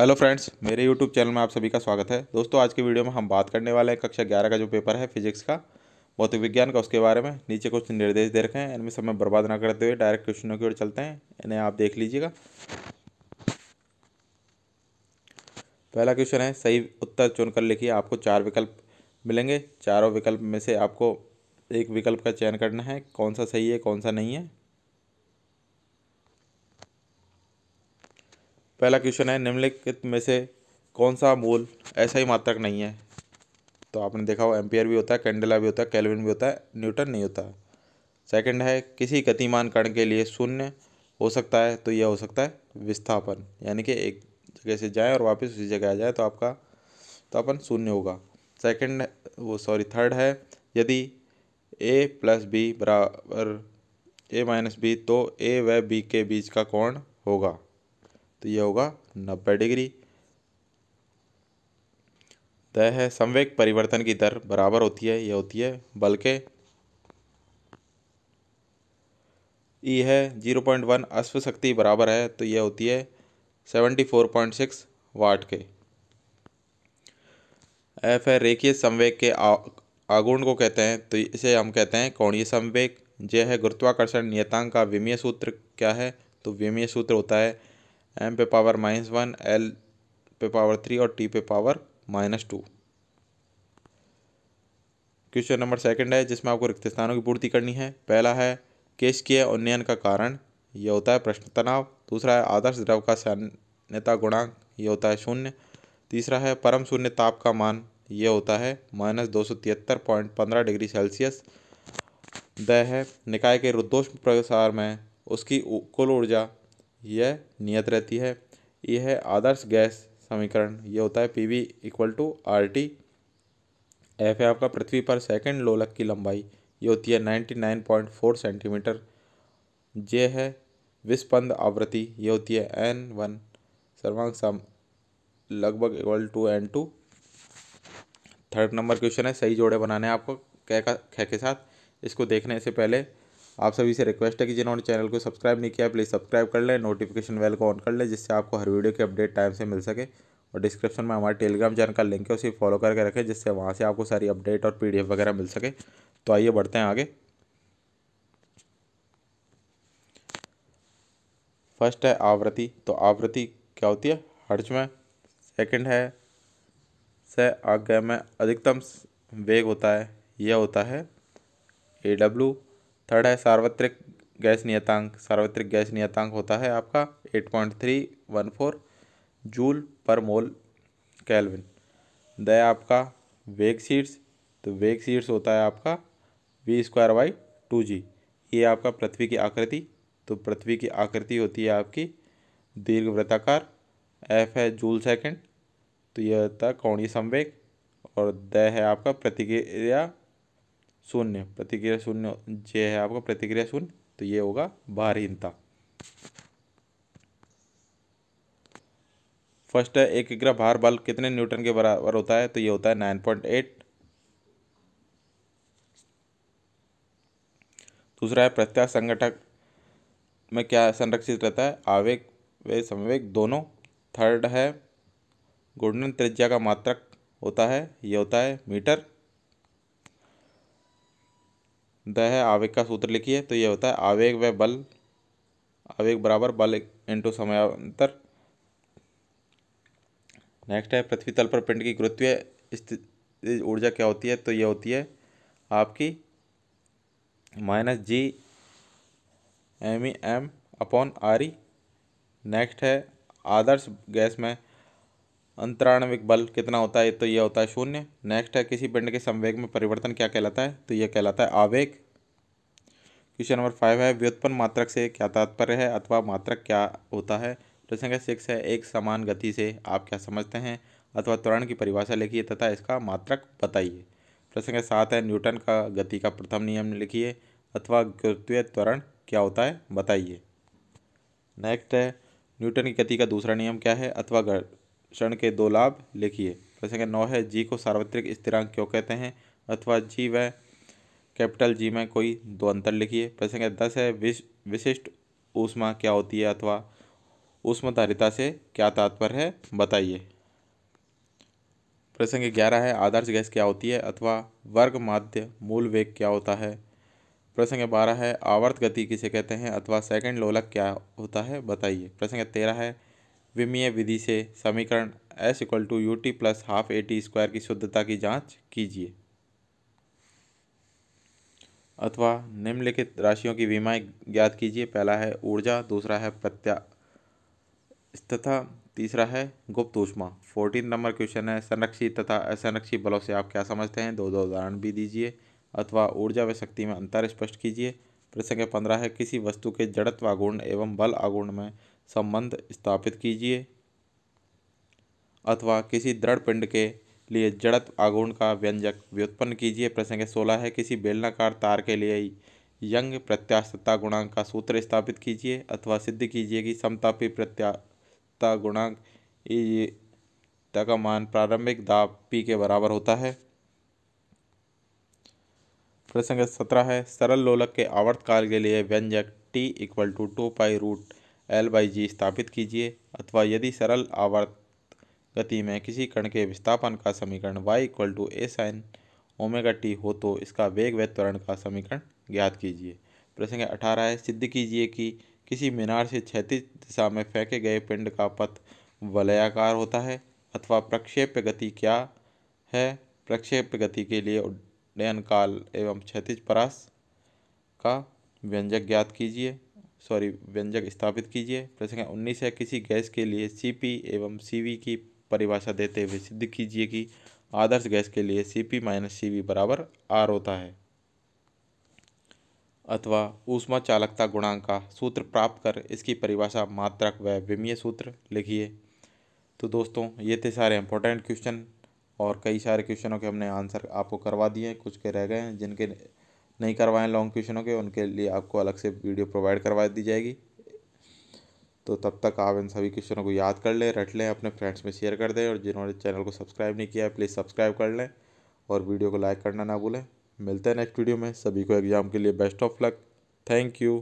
hello friends मेरे YouTube channel में आप सभी का स्वागत है दोस्तों आज के वीडियो में हम बात करने वाले हैं कक्षा ग्यारह का जो पेपर है फिजिक्स का भौतिक विज्ञान का उसके बारे में नीचे कुछ निर्देश दे रखे हैं इनमें समय बर्बाद ना करते हुए डायरेक्ट क्वेश्चनों की ओर चलते हैं इन्हें आप देख लीजिएगा पहला क्वेश्चन है सही उत्तर चुनकर लिखिए आपको चार विकल्प मिलेंगे चारों विकल्प में से आपको एक विकल्प का चयन करना है कौन सा सही है कौन सा नहीं है पहला क्वेश्चन है निम्नलिखित में से कौन सा मोल ऐसा ही मात्रक नहीं है तो आपने देखा हो एम्पियर भी होता है कैंडेला भी होता है कैलविन भी होता है न्यूटन नहीं होता सेकंड है किसी गतिमान कण के लिए शून्य हो सकता है तो यह हो सकता है विस्थापन यानी कि एक जगह से जाएँ और वापस उसी जगह आ जाए तो आपका तो अपन शून्य होगा सेकंड वो सॉरी थर्ड है यदि ए प्लस बी बराबर ए माइनस बी तो ए व बी के बीच का कोण होगा तो यह होगा नब्बे डिग्री तय है संवेक परिवर्तन की दर बराबर होती है यह होती है बल के ई है जीरो पॉइंट वन अश्व शक्ति बराबर है तो यह होती है seventy four point six watt के एफ है रेखीय संवेग के आगुण को कहते हैं तो इसे हम कहते हैं कोणीय संवेग जे है गुरुत्वाकर्षण नियतांक का विमीय सूत्र क्या है तो विमीय सूत्र होता है एम पे पावर माइनस वन एल पे पावर थ्री और टी पे power minus two question number second है जिसमें आपको रिक्त स्थानों की पूर्ति करनी है पहला है केश के उन्नयन का कारण यह होता है प्रश्न तनाव दूसरा है आदर्श द्रव का सैन्यता गुणांक यह होता है शून्य तीसरा है परम शून्य ताप का मान यह होता है माइनस दो सौ तिहत्तर पॉइंट पंद्रह डिग्री सेल्सियस द है निकाय के रुद्रोष प्रसार में उसकी कुल ऊर्जा यह नियत रहती है यह है आदर्श गैस समीकरण यह होता है P V equal to R T F है आपका पृथ्वी पर सेकंड लोलक की लंबाई ये होती है ninety nine point four centimetre जे है विस्पंद आवृत्ति ये होती है एन वन सर्वांग सम लगभग equal to N two third number question है सही जोड़े बनाने आपको कह का खे के साथ इसको देखने से पहले आप सभी से रिक्वेस्ट है कि जिन्होंने चैनल को सब्सक्राइब नहीं किया प्लीज़ सब्सक्राइब कर लें नोटिफिकेशन बेल को ऑन कर लें जिससे आपको हर वीडियो की अपडेट टाइम से मिल सके और डिस्क्रिप्शन में हमारे टेलीग्राम चैनल का लिंक है उसे फॉलो करके रखें जिससे वहाँ से आपको सारी अपडेट और पी वगैरह मिल सके तो आइए बढ़ते हैं आगे फर्स्ट है आवृत्ति तो आवृत्ति क्या होती है हर्ज में सेकंड है से आज्ञा में अधिकतम वेग होता है यह होता है ए डब्ल्यू थर्ड है सार्वत्रिक गैस नियतांक सार्वत्रिक गैस नियतांक होता है आपका eight point three one four joule पर मोल कैलविन द आपका वेग सीड्स तो वेग सीड्स होता है आपका V square by two G ये आपका पृथ्वी की आकृति तो पृथ्वी की आकृति होती है आपकी दीर्घ वृत्ताकार एफ है जूल सेकंड तो यह होता है कौणी संवेग और द है आपका प्रतिक्रिया शून्य प्रतिक्रिया शून्य जे है आपका प्रतिक्रिया शून्य तो ये होगा भारहीनता फर्स्ट है एक ग्रह भार बल कितने न्यूटन के बराबर होता है तो ये होता है नाइन पॉइंट एट दूसरा है प्रत्याश संगठक में क्या संरक्षित रहता है आवेग वे संवेग दोनों थर्ड है गुणन त्रिज्या का मात्रक होता है ये होता है मीटर द है आवेग का सूत्र लिखिए तो ये होता है आवेग व बल आवेग बराबर बल इंटू समयांतर नेक्स्ट है पृथ्वी तल पर पिंड की गुरुत्वीय ऊर्जा क्या होती है तो ये होती है आपकी minus G M E M upon R E next है आदर्श गैस में अंतराणविक बल कितना होता है तो यह होता है शून्य नेक्स्ट है किसी पिंड के संवेग में परिवर्तन क्या कहलाता है तो यह कहलाता है आवेग क्वेश्चन नंबर फाइव है व्युत्पन्न मात्रक से क्या तात्पर्य है अथवा मात्रक क्या होता है प्रश्न तो संख्या सिक्स है एक समान गति से आप क्या समझते हैं अथवा त्वरण की परिभाषा लिखिए तथा इसका मात्रक बताइए प्रश्न संख्या सात है न्यूटन का गति का प्रथम नियम लिखिए अथवा गुरुत्व त्वरण क्या होता है बताइए नेक्स्ट है न्यूटन की गति का दूसरा नियम क्या है अथवा क्षण के दो लाभ लिखिए प्रश्न संख्या नौ है जी को सार्वत्रिक स्थिरांक क्यों कहते हैं अथवा जी व कैपिटल जी में कोई दो अंतर लिखिए प्रश्न संख्या दस है विश विशिष्ट ऊष्मा क्या होती है अथवा ऊष्मधारिता से क्या तात्पर्य है बताइए प्रश्न संख्या ग्यारह है आदर्श गैस क्या होती है अथवा वर्ग माध्य मूल वेग क्या होता है प्रश्न संख्या बारह है आवर्त गति किसे कहते हैं अथवा सेकंड लोलक क्या होता है बताइए प्रश्न संख्या तेरह है विमीय विधि से समीकरण S equal to U T plus half A T square की शुद्धता की जांच कीजिए अथवा निम्नलिखित राशियों की विमाएँ ज्ञात कीजिए पहला है ऊर्जा दूसरा है प्रत्या तथा तीसरा है गुप्त ऊष्मा फोर्टीन नंबर क्वेश्चन है संरक्षित तथा असंरक्षित बलों से आप क्या समझते हैं दो दो उदाहरण भी दीजिए अथवा ऊर्जा व शक्ति में अंतर स्पष्ट कीजिए प्रश्न के पंद्रह है किसी वस्तु के जड़त्व आगुण एवं बल आगुण में संबंध स्थापित कीजिए अथवा किसी दृढ़ पिंड के लिए जड़त आगुण का व्यंजक व्युत्पन्न कीजिए प्रसंग सोलह है किसी बेलनाकार तार के लिए यंग प्रत्यास्थता गुणांक का सूत्र स्थापित कीजिए अथवा सिद्ध कीजिए कि समतापी प्रत्यास्थता गुणांक का मान प्रारंभिक दाब पी के बराबर होता है प्रसंग सत्रह है सरल लोलक के आवर्तकाल के लिए व्यंजक T equal to two pi root L by G स्थापित कीजिए अथवा यदि सरल आवर्त गति में किसी कण के विस्थापन का समीकरण y equal to A sine omega T हो तो इसका वेग व त्वरण का समीकरण ज्ञात कीजिए प्रश्न अठारह है सिद्ध कीजिए कि किसी मीनार से क्षैतिज दिशा में फेंके गए पिंड का पथ वलयाकार होता है अथवा प्रक्षेप्य गति क्या है प्रक्षेप्य गति के लिए उड्डयन काल एवं क्षैतिज परास का व्यंजक ज्ञात कीजिए सॉरी व्यंजक स्थापित कीजिए प्रश्न उन्नीस है किसी गैस के लिए सी पी एवं सी वी की परिभाषा देते हुए सिद्ध कीजिए कि आदर्श गैस के लिए C P minus C V बराबर आर होता है अथवा ऊष्मा चालकता गुणांक का सूत्र प्राप्त कर इसकी परिभाषा मात्रक व विमीय सूत्र लिखिए तो दोस्तों ये थे सारे इंपॉर्टेंट क्वेश्चन और कई सारे क्वेश्चनों के हमने आंसर आपको करवा दिए कुछ के रह गए हैं जिनके नहीं करवाएं लॉन्ग क्वेश्चनों के उनके लिए आपको अलग से वीडियो प्रोवाइड करवा दी जाएगी तो तब तक आप इन सभी क्वेश्चनों को याद कर लें रट लें अपने फ्रेंड्स में शेयर कर दें और जिन्होंने चैनल को सब्सक्राइब नहीं किया है प्लीज़ सब्सक्राइब कर लें और वीडियो को लाइक करना ना भूलें मिलते हैं नेक्स्ट वीडियो में सभी को एग्ज़ाम के लिए best of luck thank you